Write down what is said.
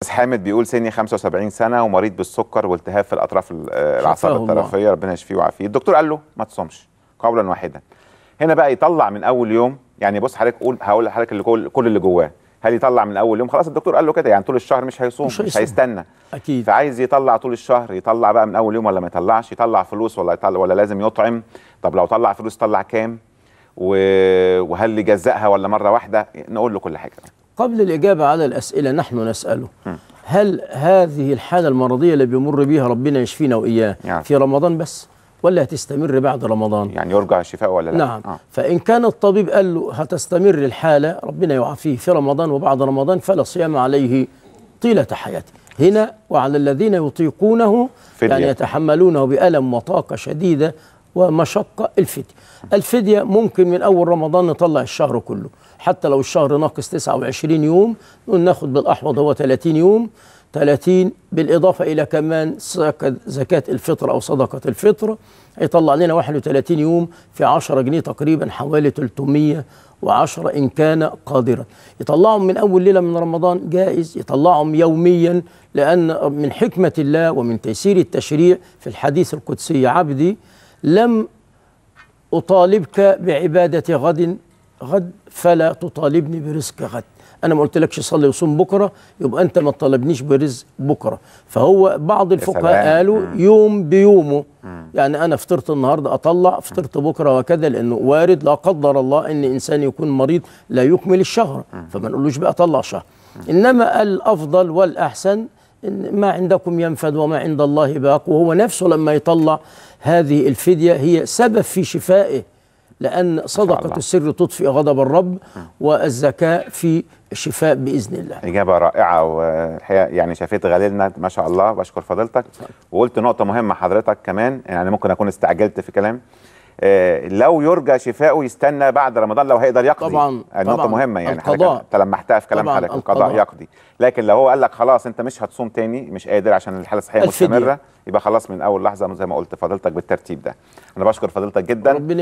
بس حامد بيقول سني 75 سنه ومريض بالسكر والتهاب في الاطراف العصب آه، الطرفيه ربنا يشفيه ويعافيه الدكتور قال له ما تصومش قولا واحدا هنا بقى يطلع من اول يوم يعني بص حضرتك قول هقول لحضرتك اللي كل, كل اللي جواه هل يطلع من اول يوم خلاص الدكتور قال له كده يعني طول الشهر مش هيصوم مش, مش هيستنى اكيد فعايز يطلع طول الشهر يطلع بقى من اول يوم ولا ما يطلعش يطلع فلوس ولا يطلع ولا لازم يطعم طب لو طلع فلوس طلع كام وهل يجزئها ولا مره واحده نقول له كل حاجه قبل الإجابة على الأسئلة نحن نسأله هل هذه الحالة المرضية اللي بيمر بيها ربنا يشفينا وإياه يعني. في رمضان بس ولا هتستمر بعد رمضان يعني يرجع الشفاء ولا لا نعم آه. فإن كان الطبيب قال له هتستمر الحالة ربنا يعافيه في رمضان وبعد رمضان فلا صيام عليه طيلة حياته هنا وعلى الذين يطيقونه يعني يتحملونه بألم وطاقة شديدة ومشقة الفدية الفدية ممكن من أول رمضان نطلع الشهر كله حتى لو الشهر ناقص 29 يوم ناخد بالأحوض هو 30 يوم 30 بالإضافة إلى كمان زكاة الفطر أو صدقة الفطر هيطلع لنا 31 يوم في 10 جنيه تقريبا حوالي 310 إن كان قادرا يطلعهم من أول ليلة من رمضان جائز يطلعهم يوميا لأن من حكمة الله ومن تيسير التشريع في الحديث القدسي عبدي لم أطالبك بعبادة غد غد فلا تطالبني برزق غد أنا ما قلتلكش صلي وصوم بكرة يبقى أنت ما تطالبنيش برزق بكرة فهو بعض الفقهاء قالوا يوم بيومه يعني أنا فطرت النهاردة أطلع فطرت بكرة وكذا لأنه وارد لا قدر الله أن إنسان يكون مريض لا يكمل الشهر فما نقولوش بقى طلع شهر إنما الأفضل والأحسن ما عندكم ينفد وما عند الله باق وهو نفسه لما يطلع هذه الفدية هي سبب في شفائه لأن صدقة السر تطفئ غضب الرب والزكاة في الشفاء بإذن الله إجابة رائعة والحقيقة يعني شفيت غليلنا ما شاء الله بشكر فضيلتك وقلت نقطة مهمة حضرتك كمان يعني ممكن أكون استعجلت في كلام آه، لو يرجى شفاؤه يستنى بعد رمضان لو هيقدر يقضي طبعا النقطه آه، طبعا مهمه يعني القضاء انت لمحتها في كلام حضرتك القضاء يقضي لكن لو هو قال لك خلاص انت مش هتصوم تاني مش قادر عشان الحاله الصحيه مستمره يبقى خلاص من اول لحظه زي ما قلت فضيلتك بالترتيب ده انا بشكر فضيلتك جدا